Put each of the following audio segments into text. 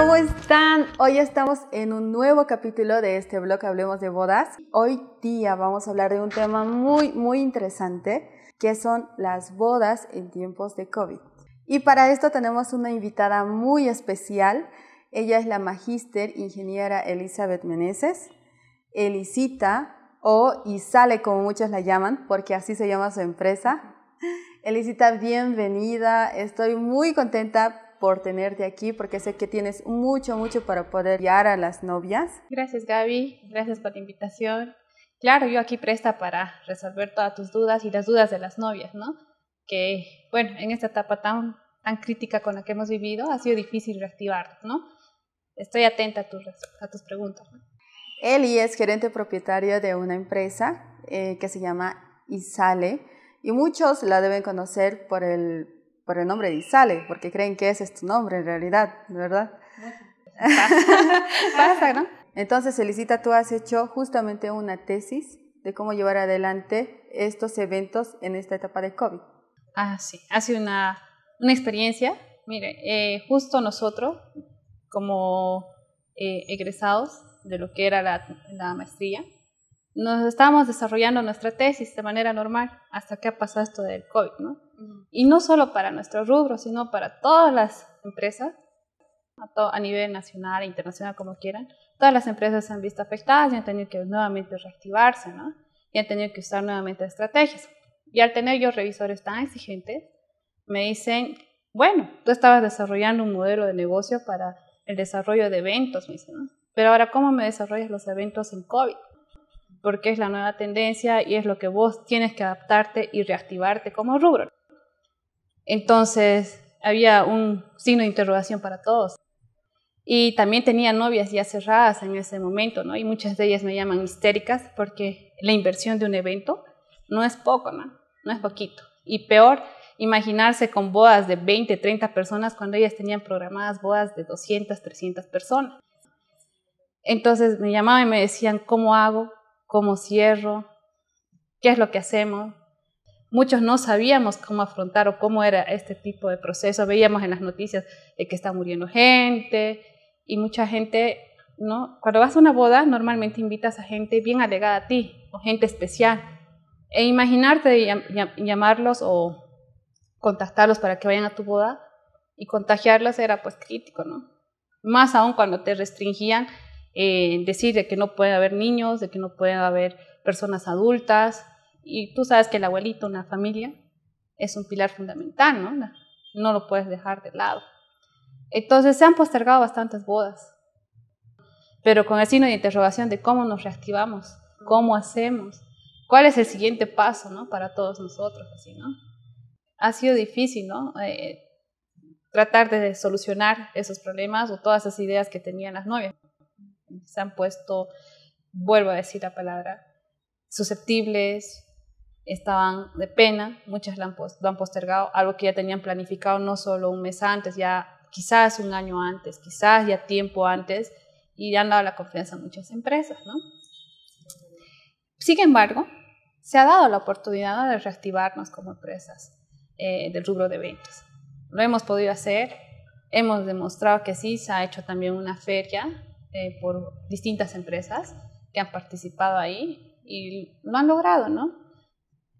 ¿Cómo están? Hoy estamos en un nuevo capítulo de este blog Hablemos de Bodas. Hoy día vamos a hablar de un tema muy, muy interesante, que son las bodas en tiempos de COVID. Y para esto tenemos una invitada muy especial. Ella es la magíster ingeniera Elizabeth Meneses, Elisita, o Isale, como muchos la llaman, porque así se llama su empresa. Elisita, bienvenida. Estoy muy contenta por tenerte aquí porque sé que tienes mucho, mucho para poder guiar a las novias. Gracias Gaby, gracias por la invitación. Claro, yo aquí presta para resolver todas tus dudas y las dudas de las novias, ¿no? Que, bueno, en esta etapa tan, tan crítica con la que hemos vivido ha sido difícil reactivar, ¿no? Estoy atenta a tus, a tus preguntas. Eli es gerente propietario de una empresa eh, que se llama Isale y muchos la deben conocer por el por el nombre de sale porque creen que ese es tu nombre en realidad, ¿verdad? Pasa, ¿no? Entonces, Felicita, tú has hecho justamente una tesis de cómo llevar adelante estos eventos en esta etapa de COVID. Ah, sí, ha sido una, una experiencia. Mire, eh, justo nosotros, como eh, egresados de lo que era la maestría, nos estábamos desarrollando nuestra tesis de manera normal hasta que ha pasado esto del COVID, ¿no? Y no solo para nuestro rubro, sino para todas las empresas, a, nivel nacional e internacional, como quieran, todas las empresas se han visto afectadas y han tenido que nuevamente reactivarse, ¿no? Y han tenido que usar nuevamente estrategias. Y al tener yo revisores tan exigentes, me dicen, bueno, tú estabas desarrollando un modelo de negocio para el desarrollo de eventos, me dicen, ¿no? Pero ahora, ¿cómo me desarrollas los eventos en COVID? porque es la nueva tendencia y es lo que vos tienes que adaptarte y reactivarte como rubro. Entonces había un signo de interrogación para todos. Y también tenía novias ya cerradas en ese momento, ¿no? Y muchas de ellas me llaman histéricas porque la inversión de un evento no es poco, ¿no? No es poquito. Y peor, imaginarse con bodas de 20, 30 personas cuando ellas tenían programadas bodas de 200, 300 personas. Entonces me llamaban y me decían, ¿cómo hago? cómo cierro, qué es lo que hacemos. Muchos no sabíamos cómo afrontar o cómo era este tipo de proceso. Veíamos en las noticias que está muriendo gente y mucha gente, ¿no? Cuando vas a una boda, normalmente invitas a gente bien alegada a ti o gente especial. E imaginarte llamarlos o contactarlos para que vayan a tu boda y contagiarlos era pues crítico, ¿no? Más aún cuando te restringían eh, decir de que no puede haber niños, de que no puede haber personas adultas. Y tú sabes que el abuelito, una familia, es un pilar fundamental, ¿no? No lo puedes dejar de lado. Entonces se han postergado bastantes bodas, pero con el signo de interrogación de cómo nos reactivamos, cómo hacemos, cuál es el siguiente paso, ¿no? Para todos nosotros, así, ¿no? Ha sido difícil, ¿no? Eh, tratar de solucionar esos problemas o todas esas ideas que tenían las novias se han puesto, vuelvo a decir la palabra, susceptibles, estaban de pena, muchas lo han, postergado, algo que ya tenían planificado no solo un mes antes, ya quizás un año antes, quizás ya tiempo antes, y ya han dado la confianza a muchas empresas, Sin embargo, se ha dado la oportunidad de reactivarnos como empresas eh, del rubro de ventas. Lo hemos podido hacer, hemos demostrado que sí, se ha hecho también una feria eh, por distintas empresas que han participado ahí y lo han logrado, ¿no?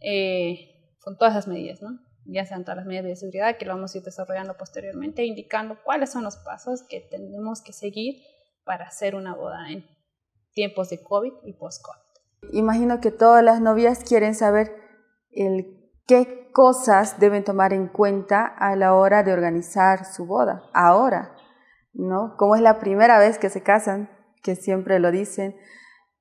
Eh, con todas las medidas, ¿no? Ya sean todas las medidas de seguridad que lo vamos a ir desarrollando posteriormente, indicando cuáles son los pasos que tenemos que seguir para hacer una boda en tiempos de COVID y post-COVID. Imagino que todas las novias quieren saber qué cosas deben tomar en cuenta a la hora de organizar su boda ahora. ¿no? Como es la primera vez que se casan, que siempre lo dicen,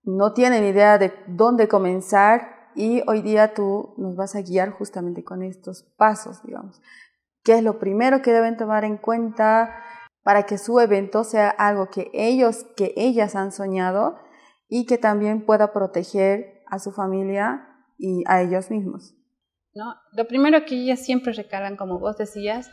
no tienen idea de dónde comenzar y hoy día tú nos vas a guiar justamente con estos pasos, digamos. ¿Qué es lo primero que deben tomar en cuenta para que su evento sea algo que ellos, que ellas han soñado y que también pueda proteger a su familia y a ellos mismos? Lo primero que ellas siempre recalan, como vos decías,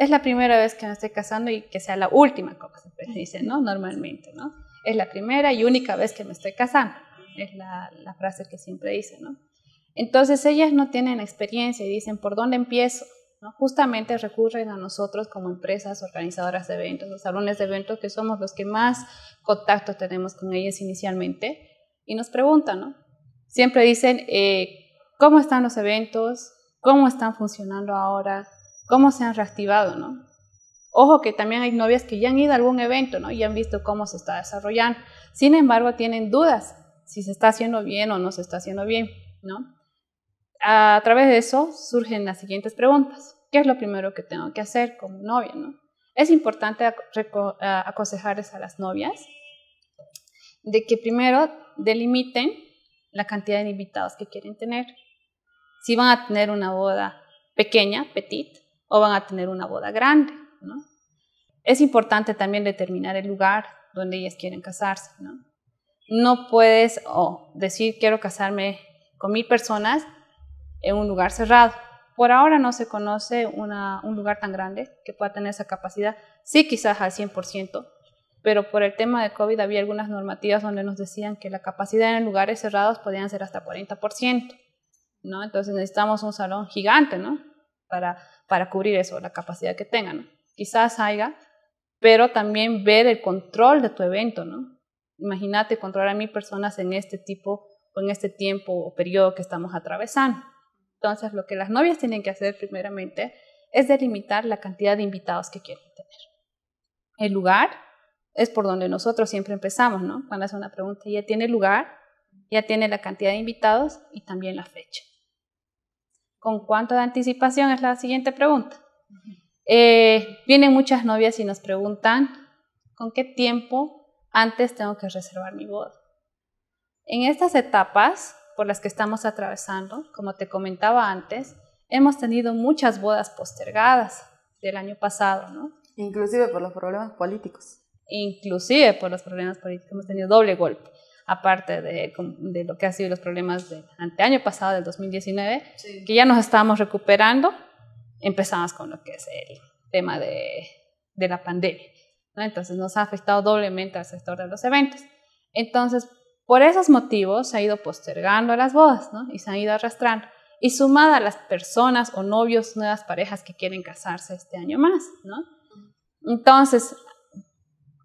es la primera vez que me estoy casando y que sea la última, como se dice, ¿no? Normalmente, ¿no? Es la primera y única vez que me estoy casando, es la, frase que siempre dicen. ¿no? Entonces ellas no tienen experiencia y dicen, ¿por dónde empiezo? Justamente recurren a nosotros como empresas organizadoras de eventos, los salones de eventos, que somos los que más contacto tenemos con ellas inicialmente, y nos preguntan, ¿no? Siempre dicen, eh, ¿cómo están los eventos? ¿Cómo están funcionando ahora? cómo se han reactivado, ¿no? Ojo que también hay novias que ya han ido a algún evento, ¿no? Y han visto cómo se está desarrollando. Sin embargo, tienen dudas si se está haciendo bien o no se está haciendo bien, ¿no? A través de eso surgen las siguientes preguntas. ¿Qué es lo primero que tengo que hacer como novia, no? Es importante aconsejarles a las novias de que primero delimiten la cantidad de invitados que quieren tener. Si van a tener una boda pequeña, petit, o van a tener una boda grande, ¿no? Es importante también determinar el lugar donde ellas quieren casarse, ¿no? No puedes decir quiero casarme con mil personas en un lugar cerrado. Por ahora no se conoce un lugar tan grande que pueda tener esa capacidad, sí quizás al 100%, pero por el tema de COVID había algunas normativas donde nos decían que la capacidad en lugares cerrados podían ser hasta 40%, ¿no? Entonces necesitamos un salón gigante, ¿no? para, cubrir eso, la capacidad que tengan. Quizás haya, pero también ver el control de tu evento, ¿no? Imagínate controlar a mil personas en este tipo o en este tiempo o periodo que estamos atravesando. Entonces, lo que las novias tienen que hacer primeramente es delimitar la cantidad de invitados que quieren tener. El lugar es por donde nosotros siempre empezamos, ¿no? Cuando hace una pregunta, ya tiene lugar, ya tiene la cantidad de invitados y también la fecha. ¿Con cuánto de anticipación? Es la siguiente pregunta. Eh, vienen muchas novias y nos preguntan, ¿con qué tiempo antes tengo que reservar mi boda? En estas etapas por las que estamos atravesando, como te comentaba antes, hemos tenido muchas bodas postergadas del año pasado, ¿no? Inclusive por los problemas políticos. Inclusive por los problemas políticos, hemos tenido doble golpe aparte de, lo que ha sido los problemas del año pasado, del 2019, que ya nos estábamos recuperando, empezamos con lo que es el tema de, la pandemia. Entonces nos ha afectado doblemente al sector de los eventos. Entonces, por esos motivos se ha ido postergando las bodas y se han ido arrastrando. Y sumada a las personas o novios, nuevas parejas que quieren casarse este año más. Entonces,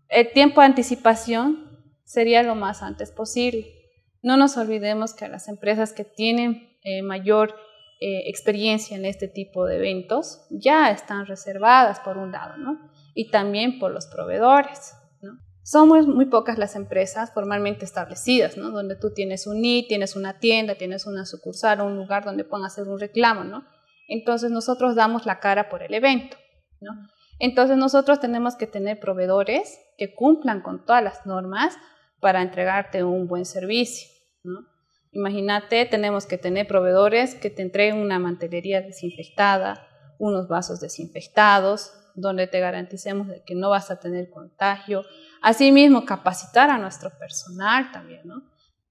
el tiempo de anticipación sería lo más antes posible. No nos olvidemos que las empresas que tienen eh, mayor eh, experiencia en este tipo de eventos ya están reservadas por un lado, ¿no? Y también por los proveedores, ¿no? Somos muy, pocas las empresas formalmente establecidas, ¿no? Donde tú tienes un NI, tienes una tienda, tienes una sucursal o un lugar donde puedan hacer un reclamo, ¿no? Entonces nosotros damos la cara por el evento, ¿no? Entonces nosotros tenemos que tener proveedores que cumplan con todas las normas para entregarte un buen servicio. Imagínate, tenemos que tener proveedores que te entreguen una mantelería desinfectada, unos vasos desinfectados, donde te garanticemos de que no vas a tener contagio. Asimismo, capacitar a nuestro personal también,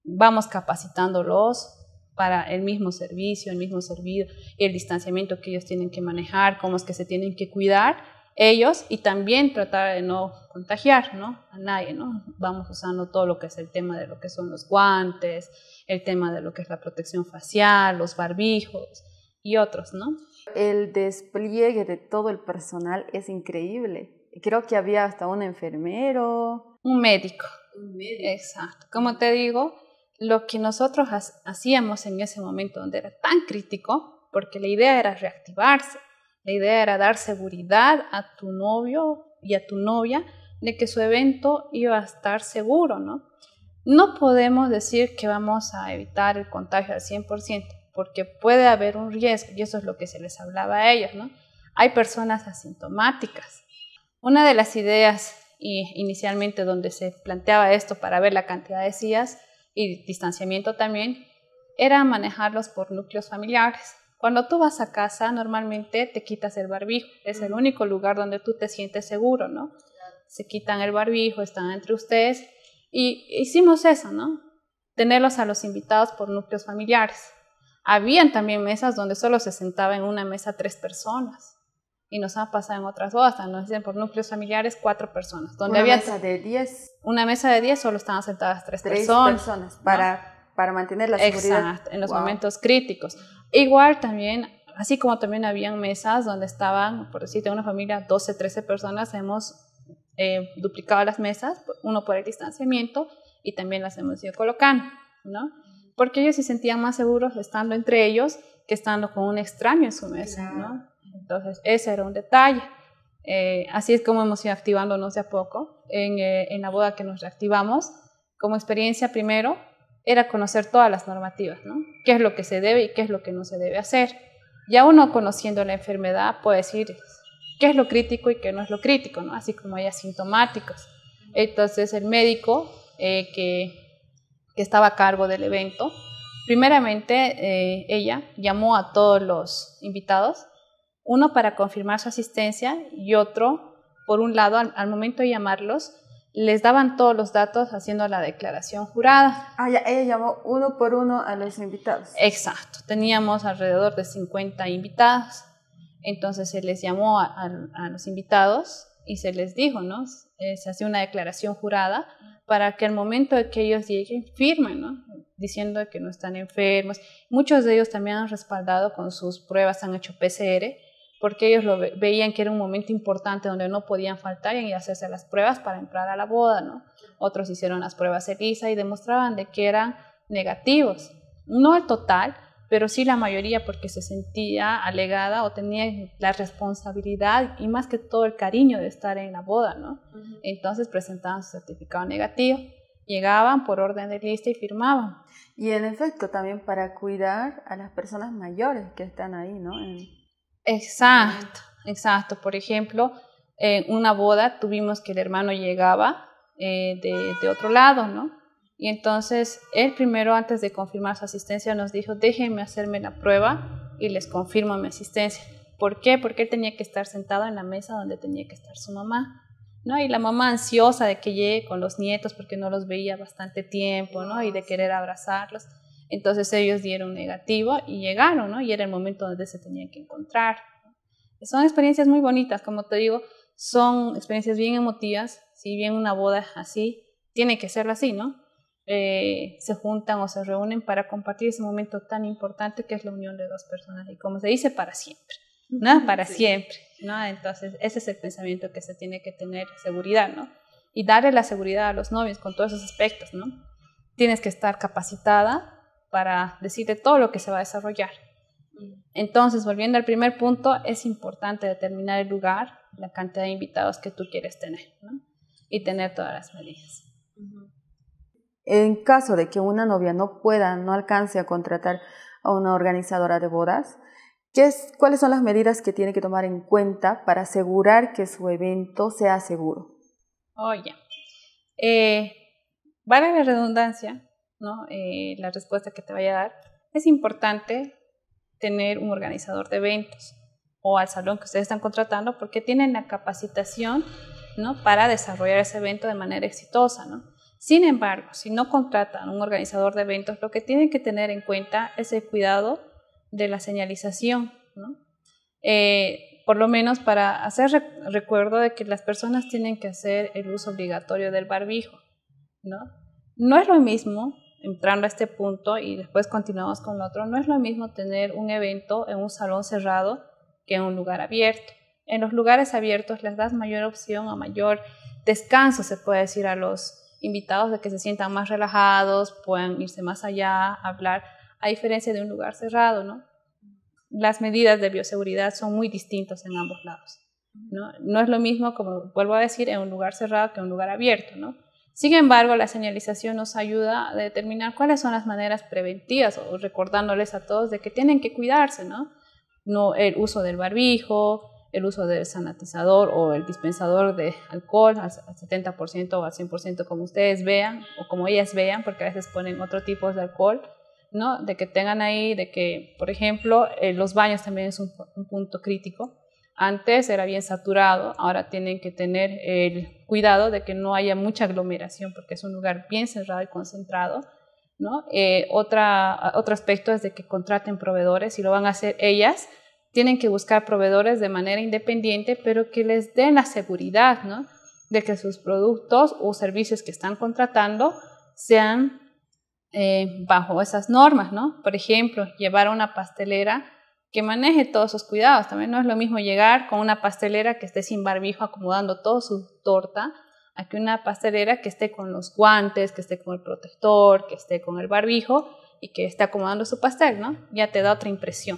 Vamos capacitándolos para el mismo servicio, el mismo servicio, el distanciamiento que ellos tienen que manejar, cómo es que se tienen que cuidar ellos y también tratar de no contagiar ¿no? a nadie. ¿no? Vamos usando todo lo que es el tema de lo que son los guantes, el tema de lo que es la protección facial, los barbijos y otros. ¿no? El despliegue de todo el personal es increíble. Creo que había hasta un enfermero. Un médico. Un médico. Exacto. Como te digo, lo que nosotros hacíamos en ese momento donde era tan crítico, porque la idea era reactivarse, la idea era dar seguridad a tu novio y a tu novia de que su evento iba a estar seguro, ¿no? podemos decir que vamos a evitar el contagio al 100%, porque puede haber un riesgo, y eso es lo que se les hablaba a ellos, ¿no? Hay personas asintomáticas. Una de las ideas y inicialmente donde se planteaba esto para ver la cantidad de sillas y distanciamiento también, era manejarlos por núcleos familiares. Cuando tú vas a casa, normalmente te quitas el barbijo. Es el único lugar donde tú te sientes seguro, ¿no? Se quitan el barbijo, están entre ustedes. Y hicimos eso, ¿no? Tenerlos a los invitados por núcleos familiares. Habían también mesas donde solo se sentaba en una mesa tres personas. Y nos ha pasado en otras bodas, nos dicen por núcleos familiares cuatro personas. Donde una había mesa de diez. Una mesa de diez solo estaban sentadas tres, tres personas. para, para mantener la seguridad. Exacto, en los momentos críticos igual también, así como también habían mesas donde estaban, por decirte, una familia, 12, 13 personas, hemos eh, duplicado las mesas, uno por el distanciamiento y también las hemos ido colocando, ¿no? Porque ellos se sentían más seguros estando entre ellos que estando con un extraño en su mesa, ¿no? Entonces, ese era un detalle. Eh, así es como hemos ido activándonos de a poco en, eh, en la boda que nos reactivamos, como experiencia primero, era conocer todas las normativas, ¿no? ¿Qué es lo que se debe y qué es lo que no se debe hacer? Ya uno conociendo la enfermedad puede decir qué es lo crítico y qué no es lo crítico, ¿no? Así como hay asintomáticos. Entonces el médico eh, que, estaba a cargo del evento, primeramente eh, ella llamó a todos los invitados, uno para confirmar su asistencia y otro, por un lado, al momento de llamarlos, les daban todos los datos haciendo la declaración jurada. Ah, ella llamó uno por uno a los invitados. Exacto, teníamos alrededor de 50 invitados, entonces se les llamó a, los invitados y se les dijo, ¿no? Eh, se hace una declaración jurada para que al momento de que ellos lleguen firmen, ¿no? Diciendo que no están enfermos. Muchos de ellos también han respaldado con sus pruebas, han hecho PCR porque ellos lo veían que era un momento importante donde no podían faltar y hacerse las pruebas para entrar a la boda, ¿no? Otros hicieron las pruebas ELISA y demostraban de que eran negativos. No el total, pero sí la mayoría porque se sentía alegada o tenía la responsabilidad y más que todo el cariño de estar en la boda, ¿no? Entonces presentaban su certificado negativo, llegaban por orden de lista y firmaban. Y en efecto, también para cuidar a las personas mayores que están ahí, ¿no? En Exacto, exacto. Por ejemplo, en una boda tuvimos que el hermano llegaba eh, de, de, otro lado, ¿no? Y entonces él primero, antes de confirmar su asistencia, nos dijo, déjenme hacerme la prueba y les confirmo mi asistencia. ¿Por qué? Porque él tenía que estar sentado en la mesa donde tenía que estar su mamá, ¿no? Y la mamá ansiosa de que llegue con los nietos porque no los veía bastante tiempo, ¿no? Y de querer abrazarlos. Entonces ellos dieron negativo y llegaron, ¿no? Y era el momento donde se tenían que encontrar. Son experiencias muy bonitas, como te digo, son experiencias bien emotivas, si bien una boda así, tiene que ser así, ¿no? Eh, se juntan o se reúnen para compartir ese momento tan importante que es la unión de dos personas y como se dice, para siempre, ¿no? Para siempre, ¿no? Entonces, ese es el pensamiento que se tiene que tener, seguridad, ¿no? Y darle la seguridad a los novios con todos esos aspectos, ¿no? Tienes que estar capacitada para decirte todo lo que se va a desarrollar. Entonces, volviendo al primer punto, es importante determinar el lugar, la cantidad de invitados que tú quieres tener y tener todas las medidas. En caso de que una novia no pueda, no alcance a contratar a una organizadora de bodas, ¿qué es, ¿cuáles son las medidas que tiene que tomar en cuenta para asegurar que su evento sea seguro? Oye, eh, vale la redundancia, eh, la respuesta que te vaya a dar, es importante tener un organizador de eventos o al salón que ustedes están contratando porque tienen la capacitación ¿no? para desarrollar ese evento de manera exitosa. Sin embargo, si no contratan un organizador de eventos, lo que tienen que tener en cuenta es el cuidado de la señalización. Eh, por lo menos para hacer recuerdo de que las personas tienen que hacer el uso obligatorio del barbijo. No, no es lo mismo entrando a este punto y después continuamos con lo otro, no es lo mismo tener un evento en un salón cerrado que en un lugar abierto. En los lugares abiertos les das mayor opción a mayor descanso, se puede decir, a los invitados de que se sientan más relajados, pueden irse más allá, hablar, a diferencia de un lugar cerrado, ¿no? Las medidas de bioseguridad son muy distintas en ambos lados, ¿no? No es lo mismo, como vuelvo a decir, en un lugar cerrado que en un lugar abierto, ¿no? Sin embargo, la señalización nos ayuda a determinar cuáles son las maneras preventivas o recordándoles a todos de que tienen que cuidarse, ¿no? No el uso del barbijo, el uso del sanatizador o el dispensador de alcohol al 70% o al 100% como ustedes vean o como ellas vean, porque a veces ponen otro tipo de alcohol, ¿no? De que tengan ahí, de que, por ejemplo, eh, los baños también es un, punto crítico. Antes era bien saturado, ahora tienen que tener el cuidado de que no haya mucha aglomeración, porque es un lugar bien cerrado y concentrado. Eh, otra, otro aspecto es de que contraten proveedores, y lo van a hacer ellas, tienen que buscar proveedores de manera independiente, pero que les den la seguridad de que sus productos o servicios que están contratando sean eh, bajo esas normas. Por ejemplo, llevar a una pastelera que maneje todos sus cuidados. También no es lo mismo llegar con una pastelera que esté sin barbijo acomodando toda su torta a que una pastelera que esté con los guantes, que esté con el protector, que esté con el barbijo y que esté acomodando su pastel, ¿no? Ya te da otra impresión.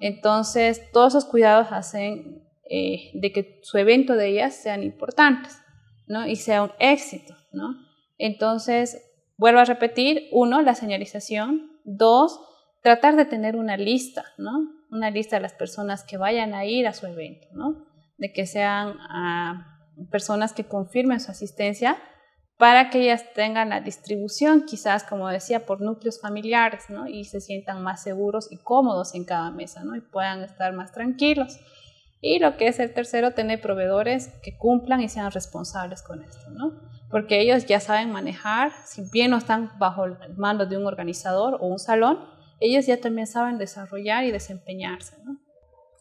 Entonces, todos esos cuidados hacen eh, de que su evento de ellas sean importantes, ¿no? Y sea un éxito, ¿no? Entonces, vuelvo a repetir, uno, la señalización, dos, tratar de tener una lista, ¿no? una lista de las personas que vayan a ir a su evento, De que sean ah, personas que confirmen su asistencia para que ellas tengan la distribución, quizás, como decía, por núcleos familiares, Y se sientan más seguros y cómodos en cada mesa, Y puedan estar más tranquilos. Y lo que es el tercero, tener proveedores que cumplan y sean responsables con esto, Porque ellos ya saben manejar, si bien no están bajo el mando de un organizador o un salón, ellos ya también saben desarrollar y desempeñarse. ¿no?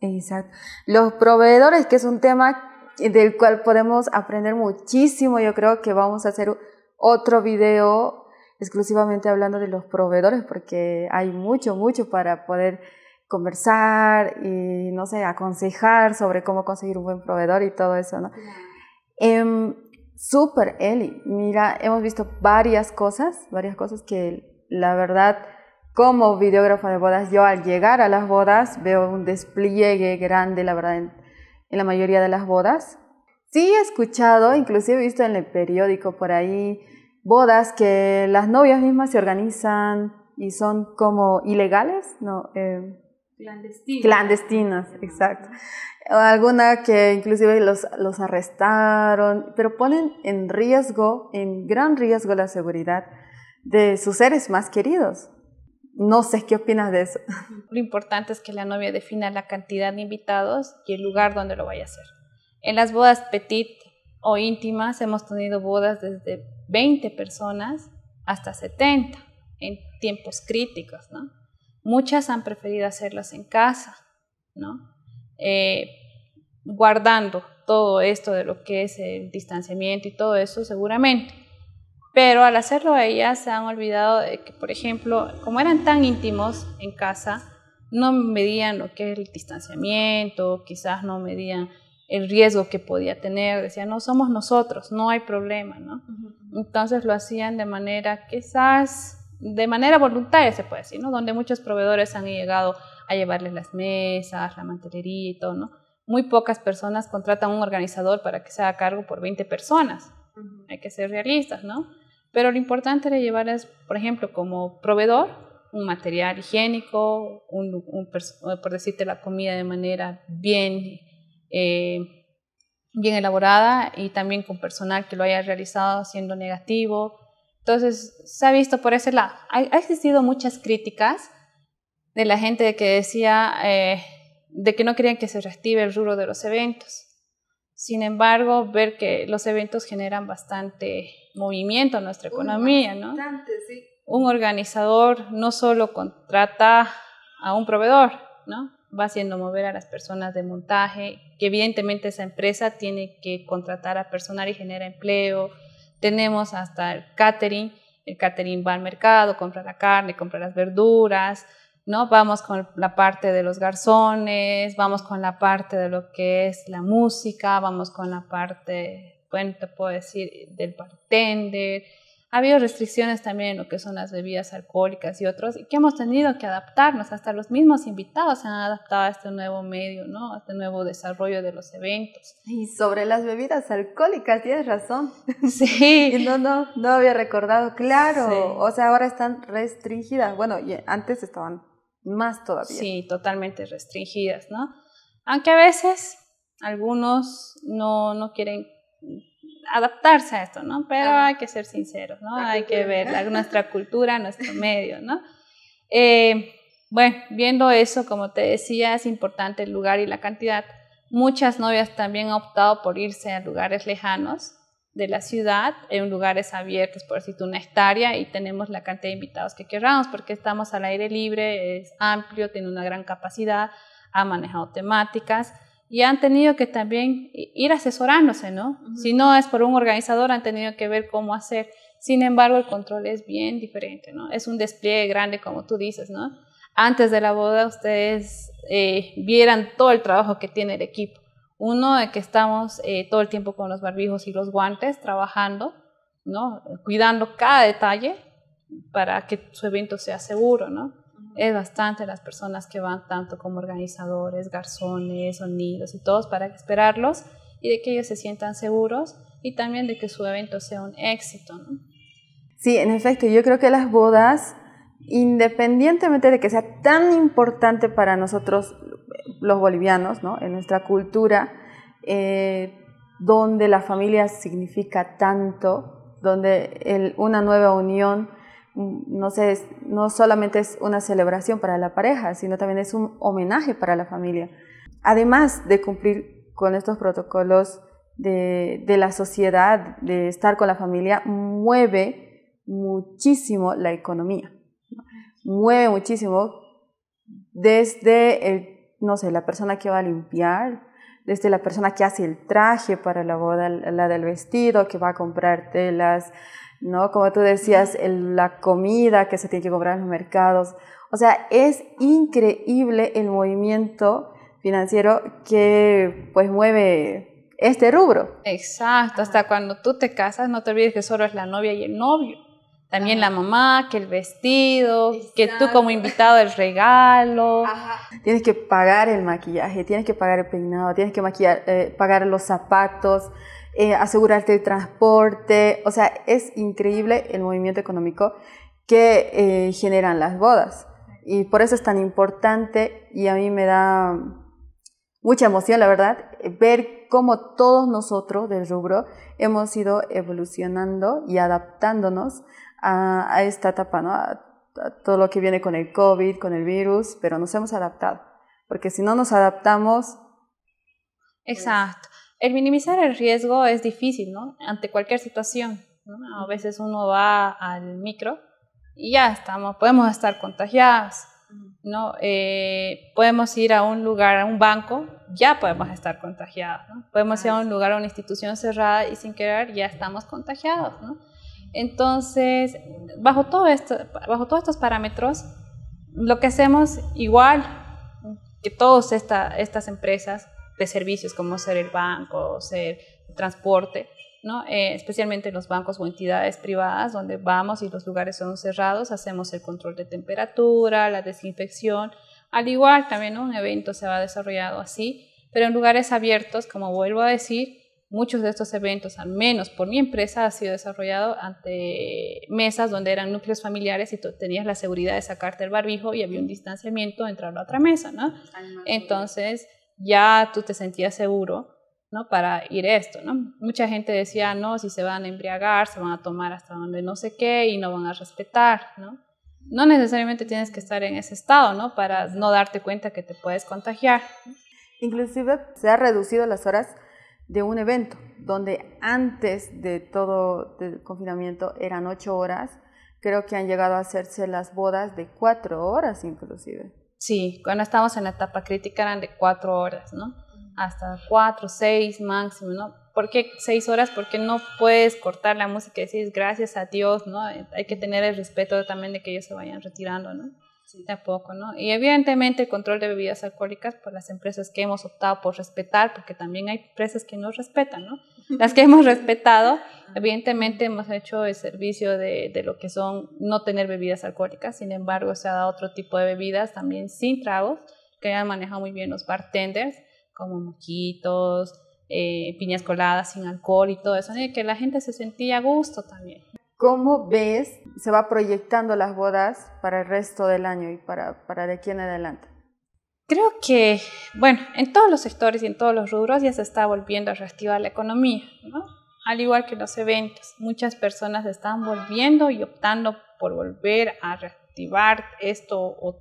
Exacto. Los proveedores, que es un tema del cual podemos aprender muchísimo, yo creo que vamos a hacer otro video exclusivamente hablando de los proveedores, porque hay mucho, mucho para poder conversar y, no sé, aconsejar sobre cómo conseguir un buen proveedor y todo eso, ¿no? Em, súper, super, Eli. Mira, hemos visto varias cosas, varias cosas que la verdad como videógrafo de bodas, yo al llegar a las bodas veo un despliegue grande, la verdad, en, la mayoría de las bodas. Sí he escuchado, inclusive he visto en el periódico por ahí, bodas que las novias mismas se organizan y son como ilegales, ¿no? Eh, clandestinas. Clandestinas, exacto. Alguna que inclusive los, los arrestaron, pero ponen en riesgo, en gran riesgo la seguridad de sus seres más queridos. No sé qué opinas de eso. Lo importante es que la novia defina la cantidad de invitados y el lugar donde lo vaya a hacer. En las bodas petit o íntimas hemos tenido bodas desde 20 personas hasta 70 en tiempos críticos, Muchas han preferido hacerlas en casa, eh, guardando todo esto de lo que es el distanciamiento y todo eso seguramente. Pero al hacerlo ellas se han olvidado de que, por ejemplo, como eran tan íntimos en casa, no medían lo que es el distanciamiento, quizás no medían el riesgo que podía tener, decían, no somos nosotros, no hay problema, ¿no? Entonces lo hacían de manera quizás, de manera voluntaria se puede decir, ¿no? Donde muchos proveedores han llegado a llevarles las mesas, la mantelería y todo, ¿no? Muy pocas personas contratan un organizador para que se haga cargo por 20 personas. Hay que ser realistas, ¿no? Pero lo importante era llevar es, por ejemplo, como proveedor, un material higiénico, un, eh, por decirte la comida de manera bien, eh, bien elaborada y también con personal que lo haya realizado siendo negativo. Entonces, se ha visto por ese lado. Ha, existido muchas críticas de la gente que decía eh, de que no querían que se reactive el rubro de los eventos. Sin embargo, ver que los eventos generan bastante movimiento en nuestra economía, ¿no? Un organizador no solo contrata a un proveedor, ¿no? Va haciendo mover a las personas de montaje, que evidentemente esa empresa tiene que contratar a personal y genera empleo. Tenemos hasta el catering, el catering va al mercado, compra la carne, compra las verduras, ¿no? Vamos con la parte de los garzones, vamos con la parte de lo que es la música, vamos con la parte, bueno, te puedo decir, del bartender. Ha habido restricciones también en lo que son las bebidas alcohólicas y otros, y que hemos tenido que adaptarnos, hasta los mismos invitados se han adaptado a este nuevo medio, ¿no? A este nuevo desarrollo de los eventos. Y sobre las bebidas alcohólicas, tienes razón. Sí. y no, no, no había recordado, claro. O sea, ahora están restringidas. Bueno, antes estaban más todavía. Sí, totalmente restringidas, ¿no? Aunque a veces algunos no, no quieren adaptarse a esto, ¿no? Pero hay que ser sinceros, ¿no? Hay que ver la, nuestra cultura, nuestro medio, ¿no? Eh, bueno, viendo eso, como te decía, es importante el lugar y la cantidad. Muchas novias también han optado por irse a lugares lejanos de la ciudad en lugares abiertos, por decirte una hectárea, y tenemos la cantidad de invitados que queramos, porque estamos al aire libre, es amplio, tiene una gran capacidad, ha manejado temáticas y han tenido que también ir asesorándose, ¿no? Si no es por un organizador, han tenido que ver cómo hacer. Sin embargo, el control es bien diferente, ¿no? Es un despliegue grande, como tú dices, ¿no? Antes de la boda, ustedes eh, vieran todo el trabajo que tiene el equipo. Uno, de que estamos eh, todo el tiempo con los barbijos y los guantes trabajando, ¿no? cuidando cada detalle para que su evento sea seguro. ¿no? Es bastante las personas que van tanto como organizadores, garzones, sonidos y todos para esperarlos y de que ellos se sientan seguros y también de que su evento sea un éxito. ¿no? Sí, en efecto, yo creo que las bodas, independientemente de que sea tan importante para nosotros los bolivianos, en nuestra cultura, eh, donde la familia significa tanto, donde una nueva unión mm, no, sé, no solamente es una celebración para la pareja, sino también es un homenaje para la familia. Además de cumplir con estos protocolos de, de la sociedad, de estar con la familia, mueve muchísimo la economía, mueve muchísimo desde el no sé, la persona que va a limpiar, desde la persona que hace el traje para la boda, la del vestido, que va a comprar telas, ¿no? Como tú decías, la comida que se tiene que comprar en los mercados. O sea, es increíble el movimiento financiero que pues mueve este rubro. Exacto, hasta cuando tú te casas no te olvides que solo es la novia y el novio también la mamá, que el vestido, que tú como invitado el regalo. Tienes que pagar el maquillaje, tienes que pagar el peinado, tienes que eh, pagar los zapatos, eh, asegurarte el transporte. O sea, es increíble el movimiento económico que eh, generan las bodas. Y por eso es tan importante y a mí me da mucha emoción, la verdad, ver cómo todos nosotros del rubro hemos ido evolucionando y adaptándonos a, esta etapa, ¿no? A, todo lo que viene con el COVID, con el virus, pero nos hemos adaptado, porque si no nos adaptamos... Pues Exacto. El minimizar el riesgo es difícil, ¿no? Ante cualquier situación. ¿no? A veces uno va al micro y ya estamos, podemos estar contagiados, ¿no? Eh, podemos ir a un lugar, a un banco, ya podemos estar contagiados, ¿no? Podemos ir a un lugar, a una institución cerrada y sin querer ya estamos contagiados, ¿no? Entonces, bajo, bajo todos estos parámetros, lo que hacemos igual que todas estas empresas de servicios como ser el banco, ser el transporte, ¿no? Eh, especialmente los bancos o entidades privadas donde vamos y los lugares son cerrados, hacemos el control de temperatura, la desinfección, al igual también un evento se va desarrollado así, pero en lugares abiertos, como vuelvo a decir, muchos de estos eventos, al menos por mi empresa, ha sido desarrollado ante mesas donde eran núcleos familiares y tú tenías la seguridad de sacarte el barbijo y había un distanciamiento entre la otra mesa, ¿no? Entonces ya tú te sentías seguro. ¿no? para ir a esto, ¿no? Mucha gente decía, no, si se van a embriagar, se van a tomar hasta donde no sé qué y no van a respetar, ¿no? no necesariamente tienes que estar en ese estado, ¿no? Para no darte cuenta que te puedes contagiar. Inclusive se ha reducido las horas de un evento donde antes de todo el confinamiento eran ocho horas, creo que han llegado a hacerse las bodas de cuatro horas inclusive. Sí, cuando estábamos en la etapa crítica eran de cuatro horas, ¿no? Hasta cuatro, seis máximo, ¿no? ¿Por qué seis horas? Porque no puedes cortar la música y decir gracias a Dios, ¿no? Eh, hay que tener el respeto también de que ellos se vayan retirando, ¿no? ¿no? Y evidentemente el control de bebidas alcohólicas por pues, las empresas que hemos optado por respetar, porque también hay empresas que no respetan, ¿no? Las que hemos respetado, evidentemente hemos hecho el servicio de, de, lo que son no tener bebidas alcohólicas, sin embargo se ha dado otro tipo de bebidas también sin tragos, que han manejado muy bien los bartenders, como moquitos, eh, piñas coladas sin alcohol y todo eso, que la gente se sentía a gusto también cómo ves, se va proyectando las bodas para el resto del año y para, de aquí en adelante. Creo que, bueno, en todos los sectores y en todos los rubros ya se está volviendo a reactivar la economía, ¿no? Al igual que los eventos, muchas personas están volviendo y optando por volver a reactivar esto o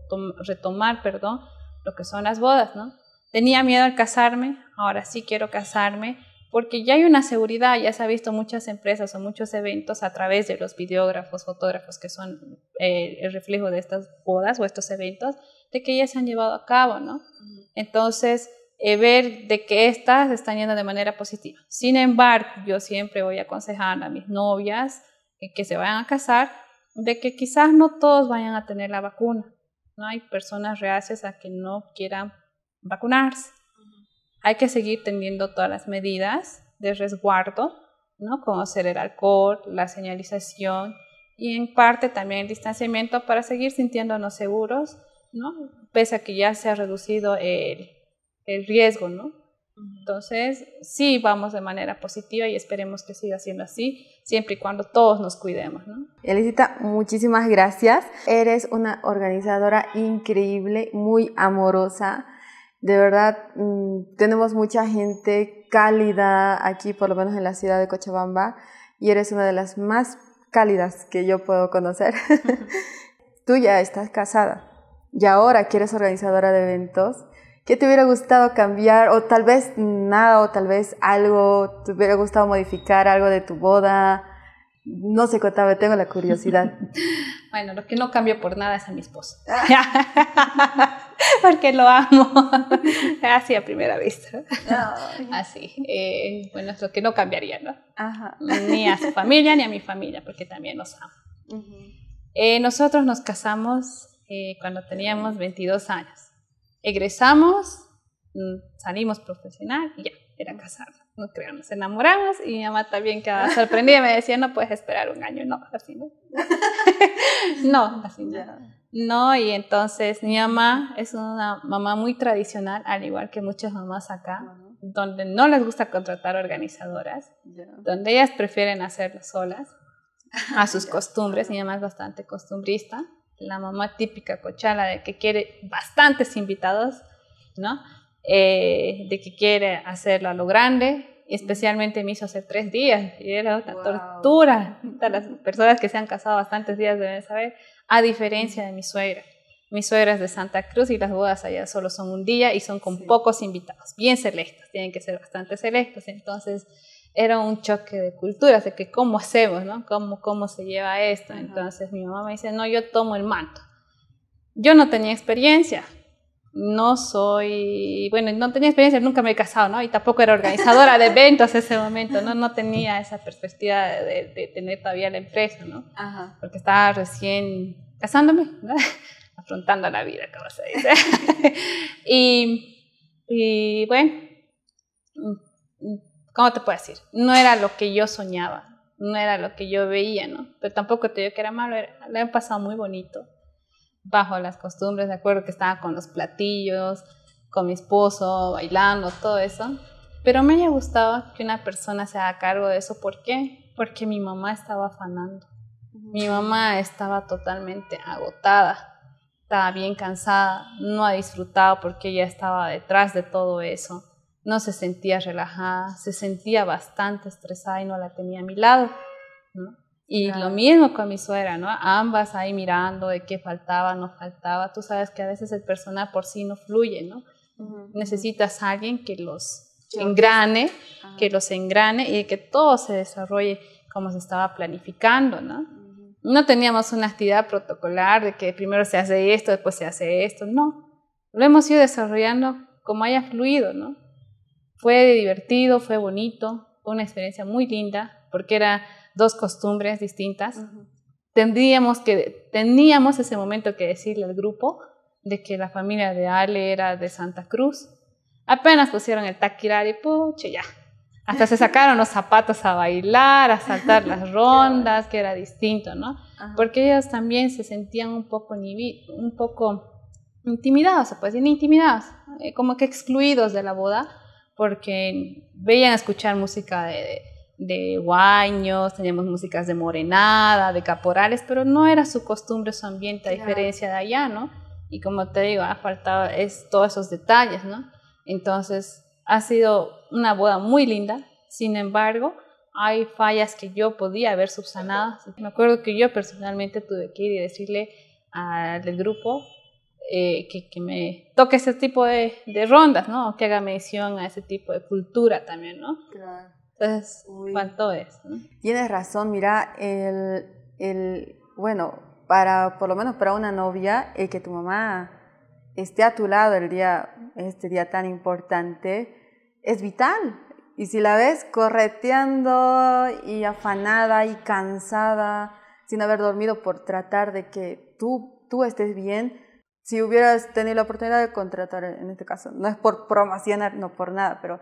retomar, perdón, lo que son las bodas, ¿no? Tenía miedo al casarme, ahora sí quiero casarme, porque ya hay una seguridad, ya se ha visto muchas empresas o muchos eventos a través de los videógrafos, fotógrafos que son eh, el reflejo de estas bodas o estos eventos, de que ya se han llevado a cabo, ¿no? Entonces, eh, ver de que estas están yendo de manera positiva. Sin embargo, yo siempre voy a aconsejar a mis novias que se vayan a casar, de que quizás no todos vayan a tener la vacuna, ¿no? Hay personas reacias a que no quieran vacunarse hay que seguir teniendo todas las medidas de resguardo, ¿no? como el alcohol, la señalización y en parte también el distanciamiento para seguir sintiéndonos seguros, ¿no? pese a que ya se ha reducido el, el riesgo. ¿no? Entonces, sí vamos de manera positiva y esperemos que siga siendo así, siempre y cuando todos nos cuidemos. ¿no? Elisita, muchísimas gracias. Eres una organizadora increíble, muy amorosa de verdad, mm, tenemos mucha gente cálida aquí, por lo menos en la ciudad de Cochabamba, y eres una de las más cálidas que yo puedo conocer. Tú ya estás casada y ahora que eres organizadora de eventos, ¿qué te hubiera gustado cambiar? O tal vez nada, o tal vez algo, te hubiera gustado modificar algo de tu boda. No sé, contame, tengo la curiosidad. Bueno, lo que no cambio por nada es a mi esposo. Porque lo amo. Así a primera vista. Así. Eh, bueno, es lo que no cambiaría, ¿no? Ni a su familia ni a mi familia, porque también los amo. Eh, nosotros nos casamos eh, cuando teníamos 22 años. Egresamos, mm, salimos profesional y ya, era casarnos no creo, nos enamoramos y mi mamá también quedaba sorprendida y me decía, no puedes esperar un año, no, así no. no, así no. No, y entonces mi mamá es una mamá muy tradicional, al igual que muchas mamás acá, donde no les gusta contratar organizadoras, donde ellas prefieren hacerlo solas, a sus costumbres, mi mamá es bastante costumbrista, la mamá típica cochala de que quiere bastantes invitados, ¿no? Eh, de que quiere hacerlo a lo grande. Especialmente me hizo hacer tres días y era una tortura. Las personas que se han casado bastantes días deben saber, a diferencia de mi suegra. Mi suegra es de Santa Cruz y las bodas allá solo son un día y son con pocos invitados, bien selectos, tienen que ser bastante selectos. Entonces era un choque de culturas, de que cómo hacemos, ¿no? ¿Cómo, cómo se lleva esto? Entonces mi mamá me dice, no, yo tomo el manto. Yo no tenía experiencia, no soy, bueno, no tenía experiencia, nunca me he casado, ¿no? Y tampoco era organizadora de eventos en ese momento, ¿no? No tenía esa perspectiva de, tener todavía la empresa, ¿no? Ajá. Porque estaba recién casándome, afrontando la vida, como se dice. y, y bueno, ¿cómo te puedo decir? No era lo que yo soñaba, no era lo que yo veía, ¿no? Pero tampoco te digo que era malo, le han pasado muy bonito bajo las costumbres, de acuerdo que estaba con los platillos, con mi esposo, bailando, todo eso. Pero me haya gustado que una persona se haga cargo de eso. ¿Por qué? Porque mi mamá estaba afanando. Mi mamá estaba totalmente agotada, estaba bien cansada, no ha disfrutado porque ella estaba detrás de todo eso. No se sentía relajada, se sentía bastante estresada y no la tenía a mi lado. ¿no? Y lo mismo con mi suegra, ¿no? Ambas ahí mirando de qué faltaba, no faltaba. Tú sabes que a veces el personal por sí no fluye, ¿no? Necesitas alguien que los engrane, que los engrane y que todo se desarrolle como se estaba planificando, ¿no? No teníamos una actividad protocolar de que primero se hace esto, después se hace esto, no. Lo hemos ido desarrollando como haya fluido, ¿no? Fue divertido, fue bonito, fue una experiencia muy linda, porque era dos costumbres distintas. que, teníamos ese momento que decirle al grupo de que la familia de Ale era de Santa Cruz. Apenas pusieron el taquirari, puche, ya. Hasta se sacaron los zapatos a bailar, a saltar las rondas, que era distinto, ¿no? Porque ellos también se sentían un poco, un poco intimidados, pues, puede decir, eh, como que excluidos de la boda, porque veían escuchar música de de guaños, teníamos músicas de morenada, de caporales, pero no era su costumbre, su ambiente, a diferencia de allá, ¿no? Y como te digo, ha faltado es, todos esos detalles, ¿no? Entonces, ha sido una boda muy linda, sin embargo, hay fallas que yo podía haber subsanado. Me acuerdo que yo personalmente tuve que ir y decirle al grupo eh, que, me toque ese tipo de, rondas, ¿no? que haga mención a ese tipo de cultura también, ¿no? Claro. Entonces, ¿cuánto es? Tienes razón, mira, el, bueno, para, por lo menos para una novia, el que tu mamá esté a tu lado el día, este día tan importante, es vital. Y si la ves correteando y afanada y cansada, sin haber dormido por tratar de que tú, tú estés bien, si hubieras tenido la oportunidad de contratar, en este caso, no es por promocionar, no por nada, pero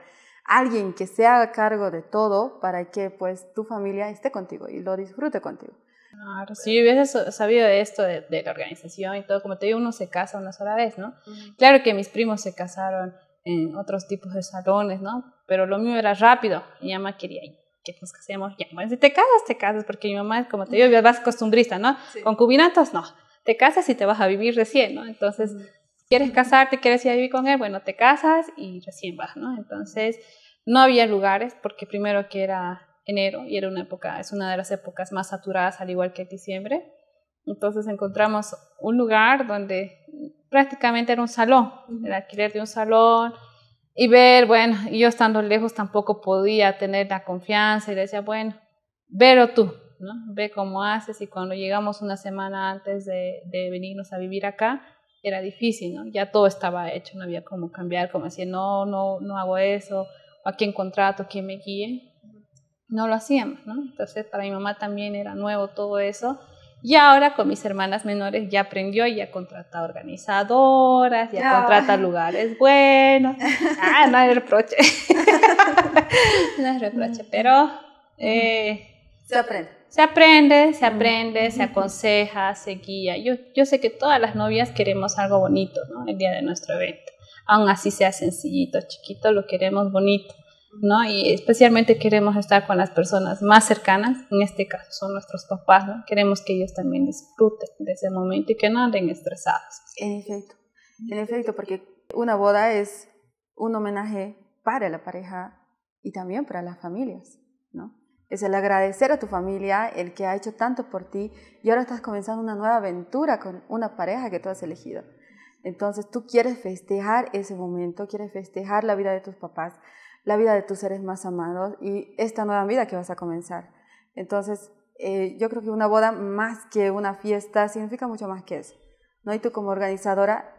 alguien que se haga cargo de todo para que pues tu familia esté contigo y lo disfrute contigo. Claro, si hubiese sabido de esto, de, la organización y todo, como te digo, uno se casa una sola vez, ¿no? Claro que mis primos se casaron en otros tipos de salones, ¿no? Pero lo mío era rápido, mi mamá quería que nos casemos, ya, bueno, si te casas, te casas, porque mi mamá, como te digo, vas costumbrista, ¿no? Concubinatos, no, te casas y te vas a vivir recién, ¿no? Entonces quieres casarte, quieres ir a vivir con él, bueno, te casas y recién vas, ¿no? Entonces, no había lugares porque primero que era enero y era una época, es una de las épocas más saturadas, al igual que diciembre. Entonces encontramos un lugar donde prácticamente era un salón, el alquiler de un salón y ver, bueno, yo estando lejos tampoco podía tener la confianza y decía, bueno, velo tú, ¿no? Ve cómo haces y cuando llegamos una semana antes de, de venirnos a vivir acá, era difícil, ¿no? Ya todo estaba hecho, no había cómo cambiar, como decir, no, no, no hago eso, o a quién contrato, quién me guíe. No lo hacíamos, ¿no? Entonces para mi mamá también era nuevo todo eso. Y ahora con mis hermanas menores ya aprendió, y ya contrata organizadoras, ya ah. contrata lugares buenos. Ah, no hay reproche. no hay reproche, pero... Eh, Se aprende. Se aprende, se aprende, se aconseja, se guía. Yo, yo sé que todas las novias queremos algo bonito, ¿no? El día de nuestro evento. Aun así sea sencillito, chiquito, lo queremos bonito, ¿no? Y especialmente queremos estar con las personas más cercanas, en este caso son nuestros papás, Queremos que ellos también disfruten de ese momento y que no anden estresados. En efecto, en efecto, porque una boda es un homenaje para la pareja y también para las familias. Es el agradecer a tu familia, el que ha hecho tanto por ti y ahora estás comenzando una nueva aventura con una pareja que tú has elegido. Entonces tú quieres festejar ese momento, quieres festejar la vida de tus papás, la vida de tus seres más amados y esta nueva vida que vas a comenzar. Entonces eh, yo creo que una boda más que una fiesta significa mucho más que eso. ¿no? Y tú como organizadora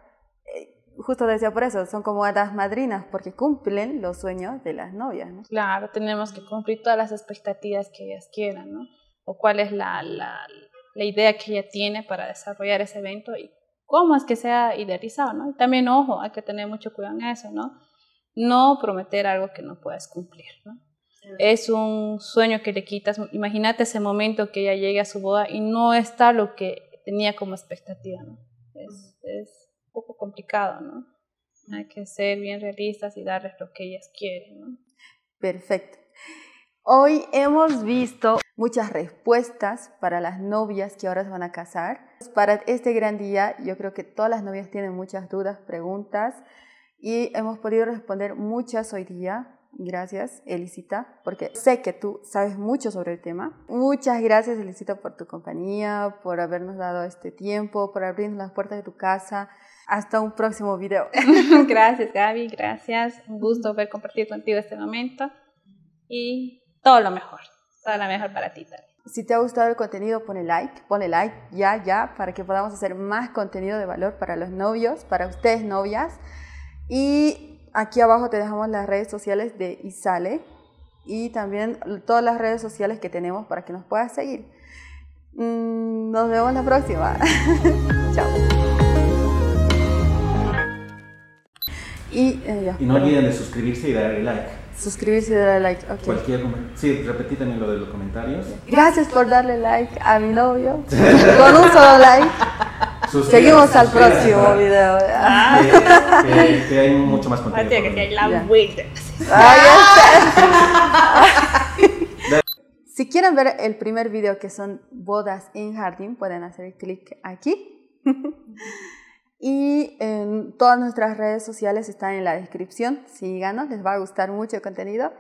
justo decía por eso, son como hadas madrinas porque cumplen los sueños de las novias, Claro, tenemos que cumplir todas las expectativas que ellas quieran, ¿no? O cuál es la, idea que ella tiene para desarrollar ese evento y cómo es que sea idealizado, ¿no? Y también, ojo, hay que tener mucho cuidado en eso, ¿no? No prometer algo que no puedas cumplir, ¿no? Es un sueño que le quitas. Imagínate ese momento que ella llegue a su boda y no está lo que tenía como expectativa, ¿no? es poco complicado, ¿no? Mm. Hay que ser bien realistas y darles lo que ellas quieren, ¿no? Perfecto. Hoy hemos visto muchas respuestas para las novias que ahora se van a casar. Para este gran día, yo creo que todas las novias tienen muchas dudas, preguntas y hemos podido responder muchas hoy día. Gracias, Elisita, porque sé que tú sabes mucho sobre el tema. Muchas gracias, Elisita, por tu compañía, por habernos dado este tiempo, por abrirnos las puertas de tu casa, hasta un próximo video. gracias Gaby, gracias. Un gusto ver compartir contigo este momento y todo lo mejor, todo lo mejor para ti también. Si te ha gustado el contenido, ponle like, ponle like ya, ya, para que podamos hacer más contenido de valor para los novios, para ustedes novias. Y aquí abajo te dejamos las redes sociales de Isale y también todas las redes sociales que tenemos para que nos puedas seguir. Mm, nos vemos la próxima. Eh, y, no olviden de suscribirse y darle like. Suscribirse y darle like, ok. Cualquier Sí, repetí también lo de los comentarios. Gracias por darle like a mi novio. Con un solo like. Seguimos al próximo video. Que, hay mucho más contenido. que hay la si quieren ver el primer video que son bodas en jardín, pueden hacer clic aquí. Y en todas nuestras redes sociales están en la descripción. Síganos, les va a gustar mucho el contenido.